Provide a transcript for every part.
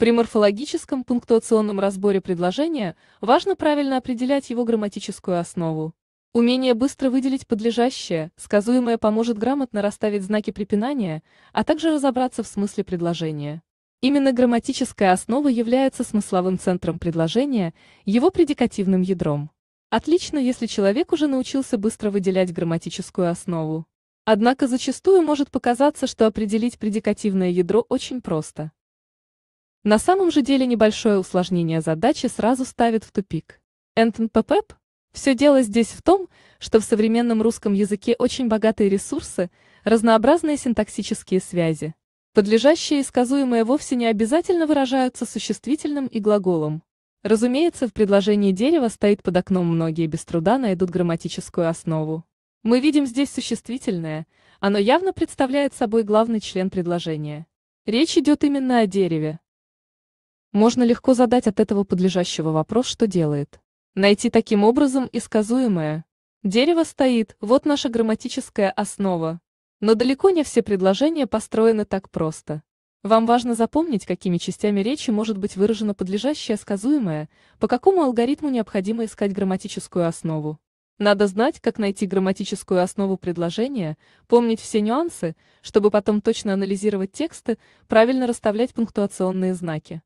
При морфологическом пунктуационном разборе предложения важно правильно определять его грамматическую основу. Умение быстро выделить подлежащее, сказуемое поможет грамотно расставить знаки препинания, а также разобраться в смысле предложения. Именно грамматическая основа является смысловым центром предложения, его предикативным ядром. Отлично, если человек уже научился быстро выделять грамматическую основу. Однако зачастую может показаться, что определить предикативное ядро очень просто. На самом же деле небольшое усложнение задачи сразу ставит в тупик. Энтон Пепеп? Все дело здесь в том, что в современном русском языке очень богатые ресурсы, разнообразные синтаксические связи. Подлежащие и сказуемые вовсе не обязательно выражаются существительным и глаголом. Разумеется, в предложении дерева стоит под окном многие без труда найдут грамматическую основу. Мы видим здесь существительное, оно явно представляет собой главный член предложения. Речь идет именно о дереве. Можно легко задать от этого подлежащего вопрос, что делает. Найти таким образом исказуемое. Дерево стоит, вот наша грамматическая основа. Но далеко не все предложения построены так просто. Вам важно запомнить, какими частями речи может быть выражено подлежащее сказуемое, по какому алгоритму необходимо искать грамматическую основу. Надо знать, как найти грамматическую основу предложения, помнить все нюансы, чтобы потом точно анализировать тексты, правильно расставлять пунктуационные знаки.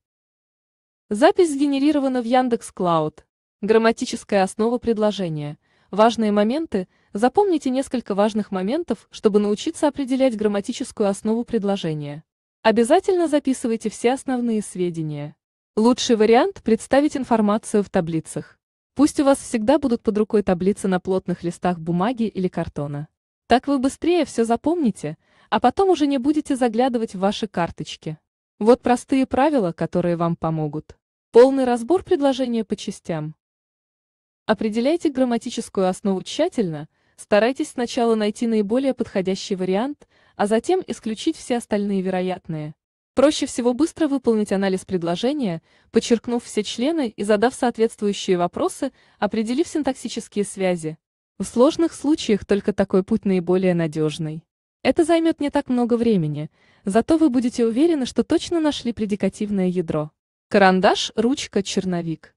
Запись сгенерирована в Яндекс Клауд. Грамматическая основа предложения. Важные моменты. Запомните несколько важных моментов, чтобы научиться определять грамматическую основу предложения. Обязательно записывайте все основные сведения. Лучший вариант – представить информацию в таблицах. Пусть у вас всегда будут под рукой таблицы на плотных листах бумаги или картона. Так вы быстрее все запомните, а потом уже не будете заглядывать в ваши карточки. Вот простые правила, которые вам помогут. Полный разбор предложения по частям. Определяйте грамматическую основу тщательно, старайтесь сначала найти наиболее подходящий вариант, а затем исключить все остальные вероятные. Проще всего быстро выполнить анализ предложения, подчеркнув все члены и задав соответствующие вопросы, определив синтаксические связи. В сложных случаях только такой путь наиболее надежный. Это займет не так много времени, зато вы будете уверены, что точно нашли предикативное ядро. Карандаш, ручка, черновик.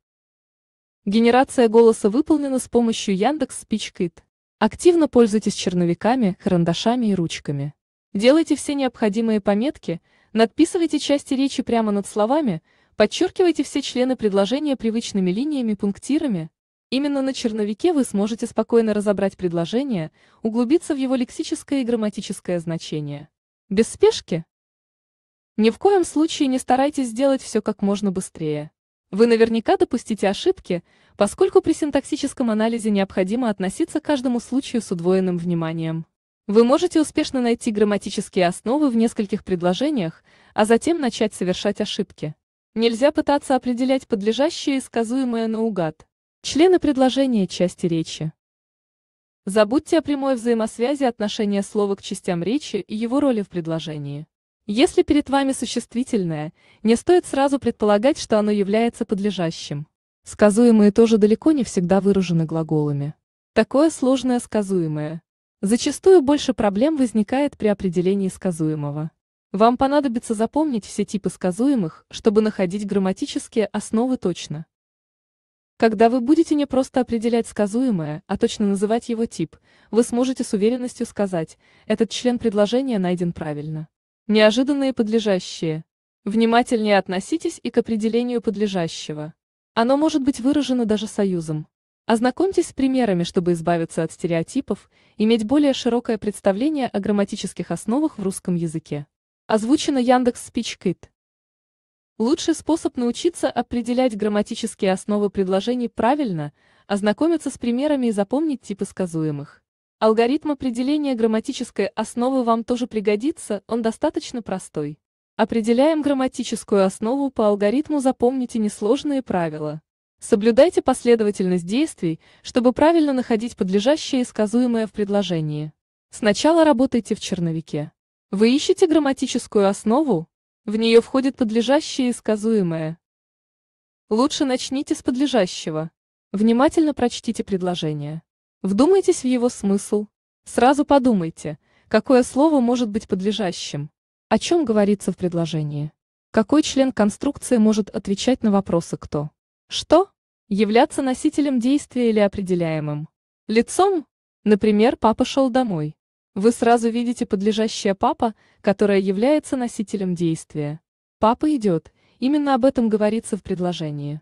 Генерация голоса выполнена с помощью Яндекс Спичкит. Активно пользуйтесь черновиками, карандашами и ручками. Делайте все необходимые пометки, надписывайте части речи прямо над словами, подчеркивайте все члены предложения привычными линиями, пунктирами, Именно на черновике вы сможете спокойно разобрать предложение, углубиться в его лексическое и грамматическое значение. Без спешки? Ни в коем случае не старайтесь сделать все как можно быстрее. Вы наверняка допустите ошибки, поскольку при синтаксическом анализе необходимо относиться к каждому случаю с удвоенным вниманием. Вы можете успешно найти грамматические основы в нескольких предложениях, а затем начать совершать ошибки. Нельзя пытаться определять подлежащее и сказуемое наугад. Члены предложения части речи. Забудьте о прямой взаимосвязи отношения слова к частям речи и его роли в предложении. Если перед вами существительное, не стоит сразу предполагать, что оно является подлежащим. Сказуемые тоже далеко не всегда выражены глаголами. Такое сложное сказуемое. Зачастую больше проблем возникает при определении сказуемого. Вам понадобится запомнить все типы сказуемых, чтобы находить грамматические основы точно. Когда вы будете не просто определять сказуемое, а точно называть его тип, вы сможете с уверенностью сказать, этот член предложения найден правильно. Неожиданные подлежащие. Внимательнее относитесь и к определению подлежащего. Оно может быть выражено даже союзом. Ознакомьтесь с примерами, чтобы избавиться от стереотипов, иметь более широкое представление о грамматических основах в русском языке. Озвучено Яндекс Спичкит. Лучший способ научиться определять грамматические основы предложений правильно – ознакомиться с примерами и запомнить типы сказуемых. Алгоритм определения грамматической основы вам тоже пригодится, он достаточно простой. Определяем грамматическую основу по алгоритму «Запомните несложные правила». Соблюдайте последовательность действий, чтобы правильно находить подлежащее и сказуемое в предложении. Сначала работайте в черновике. Вы ищете грамматическую основу, в нее входит подлежащее и сказуемое. Лучше начните с подлежащего. Внимательно прочтите предложение. Вдумайтесь в его смысл. Сразу подумайте, какое слово может быть подлежащим. О чем говорится в предложении? Какой член конструкции может отвечать на вопросы «кто»? Что? Являться носителем действия или определяемым. Лицом? Например, папа шел домой. Вы сразу видите подлежащее «папа», которое является носителем действия. «Папа идет», именно об этом говорится в предложении.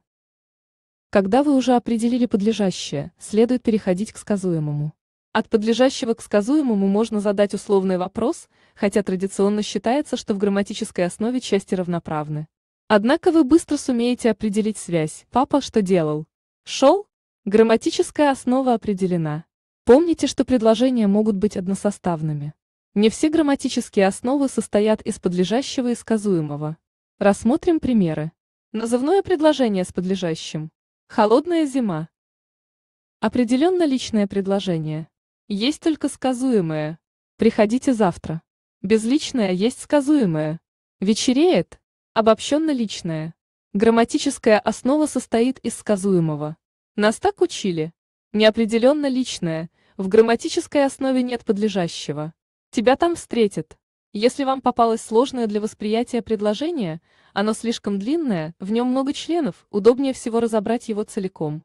Когда вы уже определили подлежащее, следует переходить к сказуемому. От подлежащего к сказуемому можно задать условный вопрос, хотя традиционно считается, что в грамматической основе части равноправны. Однако вы быстро сумеете определить связь «папа что делал?» «Шел?» Грамматическая основа определена. Помните, что предложения могут быть односоставными. Не все грамматические основы состоят из подлежащего и сказуемого. Рассмотрим примеры. Назывное предложение с подлежащим. Холодная зима. Определенно личное предложение. Есть только сказуемое. Приходите завтра. Безличное есть сказуемое. Вечереет. Обобщенно личное. Грамматическая основа состоит из сказуемого. Нас так учили. Неопределенно личное, в грамматической основе нет подлежащего. Тебя там встретят. Если вам попалось сложное для восприятия предложение, оно слишком длинное, в нем много членов, удобнее всего разобрать его целиком.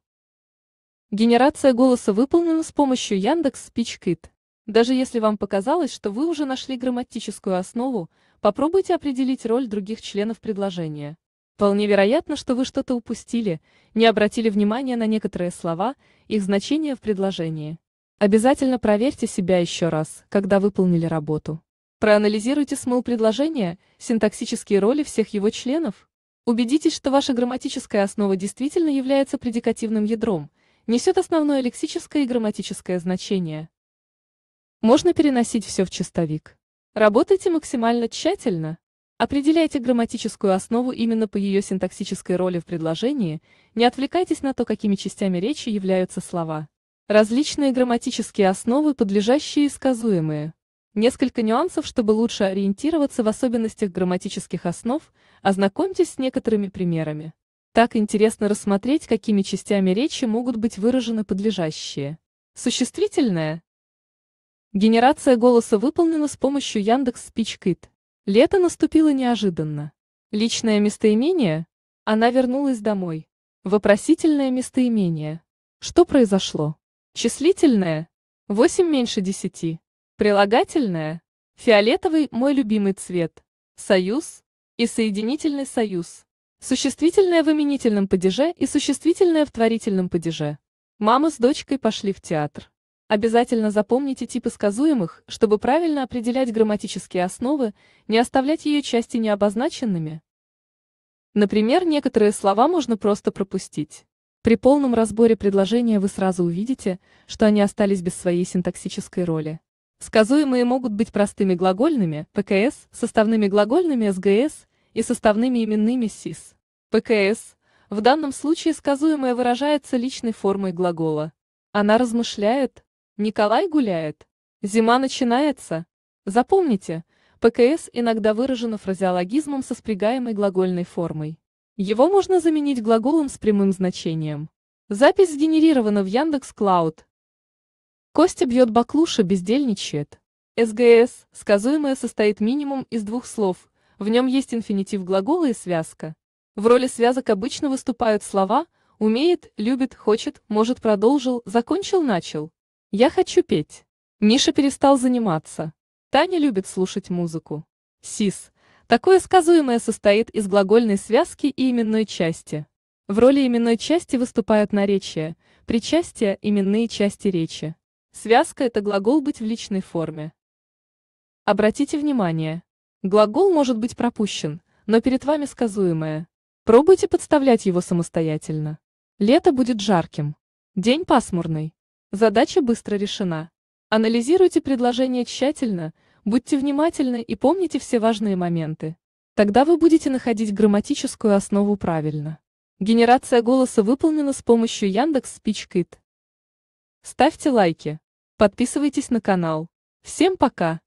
Генерация голоса выполнена с помощью Яндекс Спичкит. Даже если вам показалось, что вы уже нашли грамматическую основу, попробуйте определить роль других членов предложения. Вполне вероятно, что вы что-то упустили, не обратили внимания на некоторые слова, их значение в предложении. Обязательно проверьте себя еще раз, когда выполнили работу. Проанализируйте смысл предложения, синтаксические роли всех его членов. Убедитесь, что ваша грамматическая основа действительно является предикативным ядром, несет основное лексическое и грамматическое значение. Можно переносить все в чистовик. Работайте максимально тщательно. Определяйте грамматическую основу именно по ее синтаксической роли в предложении, не отвлекайтесь на то, какими частями речи являются слова. Различные грамматические основы, подлежащие и сказуемые. Несколько нюансов, чтобы лучше ориентироваться в особенностях грамматических основ, ознакомьтесь с некоторыми примерами. Так интересно рассмотреть, какими частями речи могут быть выражены подлежащие. Существительное. Генерация голоса выполнена с помощью Яндекс Speech Лето наступило неожиданно. Личное местоимение? Она вернулась домой. Вопросительное местоимение. Что произошло? Числительное? Восемь меньше десяти. Прилагательное? Фиолетовый – мой любимый цвет. Союз и соединительный союз. Существительное в именительном падеже и существительное в творительном падеже. Мама с дочкой пошли в театр. Обязательно запомните типы сказуемых, чтобы правильно определять грамматические основы, не оставлять ее части необозначенными. Например, некоторые слова можно просто пропустить. При полном разборе предложения вы сразу увидите, что они остались без своей синтаксической роли. Сказуемые могут быть простыми глагольными ПКС, составными глагольными СГС и составными именными СИС. ПКС. В данном случае сказуемое выражается личной формой глагола. Она размышляет, Николай гуляет. Зима начинается. Запомните, ПКС иногда выражено фразеологизмом со спрягаемой глагольной формой. Его можно заменить глаголом с прямым значением. Запись сгенерирована в Яндекс Клауд. Костя бьет баклуша, бездельничает. СГС, сказуемое, состоит минимум из двух слов, в нем есть инфинитив глагола и связка. В роли связок обычно выступают слова «умеет», «любит», «хочет», «может», «продолжил», «закончил», «начал». Я хочу петь. Миша перестал заниматься. Таня любит слушать музыку. Сис. Такое сказуемое состоит из глагольной связки и именной части. В роли именной части выступают наречия, причастия – именные части речи. Связка – это глагол «быть в личной форме». Обратите внимание. Глагол может быть пропущен, но перед вами сказуемое. Пробуйте подставлять его самостоятельно. Лето будет жарким. День пасмурный. Задача быстро решена. Анализируйте предложение тщательно, будьте внимательны и помните все важные моменты. Тогда вы будете находить грамматическую основу правильно. Генерация голоса выполнена с помощью Яндекс Спичкит. Ставьте лайки. Подписывайтесь на канал. Всем пока!